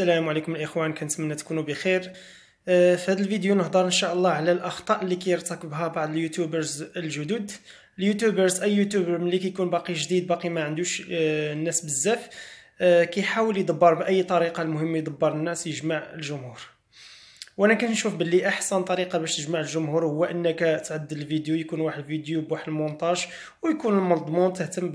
السلام عليكم الاخوان كنتمنى تكونوا بخير آه، في هذا الفيديو نهضر ان شاء الله على الاخطاء اللي كيرتكبها بعض اليوتيوبرز الجدد اليوتيوبرز اي يوتيوبر ملي كيكون باقي جديد باقي ما عندوش آه، الناس بزاف آه، كيحاول يدبر باي طريقه المهم يدبر الناس يجمع الجمهور وانا كنشوف باللي احسن طريقه باش تجمع الجمهور هو انك تعدل الفيديو يكون واحد الفيديو بواحد المونتاج ويكون المضمون تهتم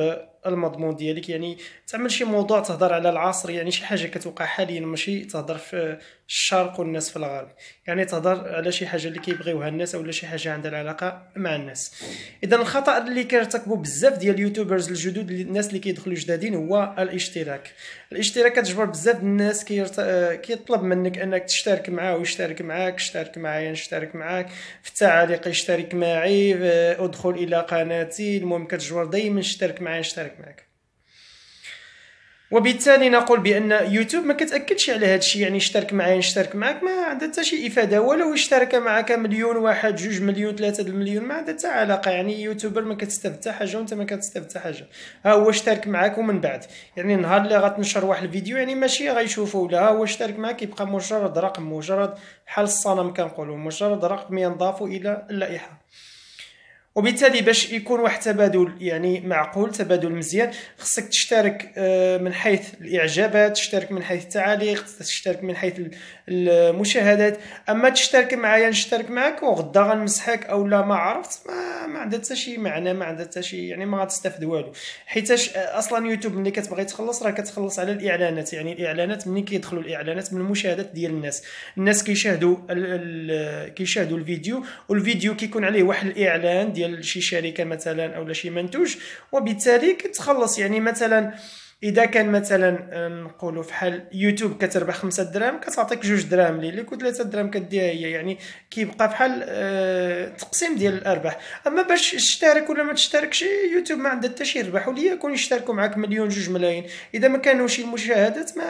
المضمون ديالك يعني تعمل شي موضوع تهضر على العصر يعني شي حاجه كتوقع حاليا ماشي تهضر في الشرق والناس في الغرب يعني تهضر على شي حاجه اللي كيبغيوها الناس ولا شي حاجه عندها علاقه مع الناس اذا الخطا اللي كيرتكبوا بزاف ديال اليوتيوبرز الجدد الناس اللي كيدخلوا جدادين هو الاشتراك الاشتراك كتجبر بزاف الناس كيرت... كيطلب منك انك تشترك معاه ويشترك معاك اشترك معايا نشترك معاك في التعاليق اشترك معي ادخل الى قناتي المهم كتجبر دائما اشترك معايا اشترك نشارك معك وبالتالي نقول بان يوتيوب ما كتاكدش على هذا الشيء يعني اشترك معايا نشترك معك ما عندها حتى شي افاده ولو اشترك معك مليون واحد جوج مليون ثلاثه المليون ما عندها حتى علاقه يعني يوتيوبر ما كتستافد حاجه وانت ما كتستافد حاجه ها هو اشترك معك ومن بعد يعني النهار اللي غتنشر واحد الفيديو يعني ماشي غيشوفه ولا ها هو اشترك معك يبقى مجرد رقم مجرد بحال الصنم كنقولوا مجرد رقم ينضاف الى اللائحه وبالتالي باش يكون واحد تبادل يعني معقول تبادل مزيان خصك تشترك آه، من حيث الاعجابات تشترك من حيث التعاليق تشترك من حيث المشاهدات اما تشترك معايا نشترك معك وغدا غنمسحك او لا ما عرفت ما, ما عندها حتى شي معنى ما عندها حتى شي يعني ما غتستافد والو حيتاش آه، اصلا يوتيوب ملي كتبغي تخلص راه كتخلص على الاعلانات يعني الاعلانات ملي كيدخلوا الاعلانات من المشاهدات ديال الناس الناس كيشاهدوا كيشاهدوا الفيديو والفيديو كيكون عليه واحد الاعلان ديال ديال شي شركه مثلا او شي منتوج وبالتالي كتخلص يعني مثلا اذا كان مثلا نقولوا فحال يوتيوب كتربح خمسة دراهم كتعطيك جوج دراهم ليك و3 دراهم كديها هي يعني كيبقى بحال أه تقسيم ديال الارباح اما باش تشترك ولا ما تشتركش يوتيوب ما عندها حتى شي ربح يكون يشتركوا معاك مليون جوج ملايين اذا ما كانوش المشاهدات ما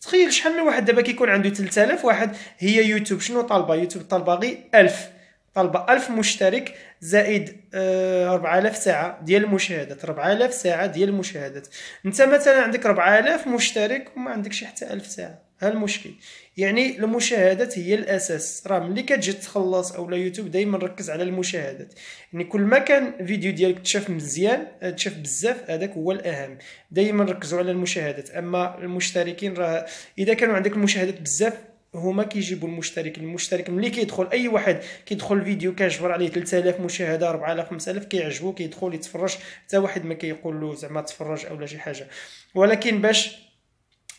تخيل شحال من واحد دابا كيكون عنده 3000 واحد هي يوتيوب شنو طالبه يوتيوب طالبه غير 1000 طالبه 1000 مشترك زائد 4000 آه، ساعه ديال المشاهدات 4000 ساعه ديال المشاهدات انت مثلا عندك 4000 مشترك وما عندكش حتى 1000 ساعه ها المشكل يعني المشاهدات هي الاساس راه ملي كتجي تخلص اولا يوتيوب دائما ركز على المشاهدات يعني كل ما كان فيديو ديالك تشاف مزيان آه، تشاف بزاف هذاك هو الاهم دائما ركزوا على المشاهدات اما المشتركين راه اذا كانوا عندك المشاهدات بزاف هما كيجيبوا المشترك المشترك ملي كيدخل اي واحد كيدخل الفيديو كيجبر عليه 3000 مشاهده 4000 5000 كيعجبو كيدخل يتفرج حتى واحد ما كيقول له زعما تفرج اولا شي حاجه ولكن باش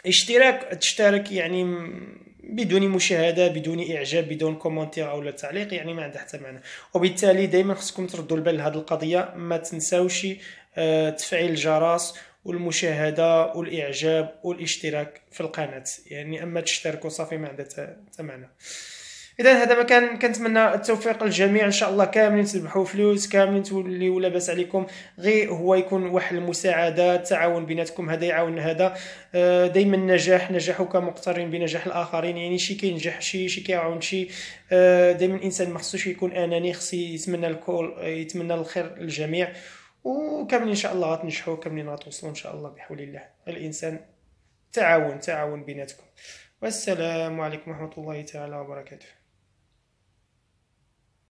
اشتراك تشترك يعني بدون مشاهده بدون اعجاب بدون كومونتير او تعليق يعني ما عندها حتى معنى وبالتالي دائما خصكم تردوا البال لهذه القضيه ما تنساوش آه، تفعيل الجرس والمشاهده والاعجاب والاشتراك في القناه يعني اما تشتركوا صافي ما عندها حتى معنى اذا هذا ما كان كنتمنى التوفيق للجميع ان شاء الله كاملين تربحوا فلوس كاملين توليو لاباس عليكم غير هو يكون واحد المساعده التعاون بيناتكم هذا يعاون هذا آه، دائما النجاح نجاحك مقترن بنجاح الاخرين يعني شي كينجح شي شي كيعاون شي آه، دائما الانسان ما يكون اناني خصو يتمنى الكل يتمنى الخير للجميع وكامل ان شاء الله غتنجحوا كاملين غتوصلوا ان شاء الله بحول الله الانسان تعاون تعاون بيناتكم والسلام عليكم ورحمه الله تعالى وبركاته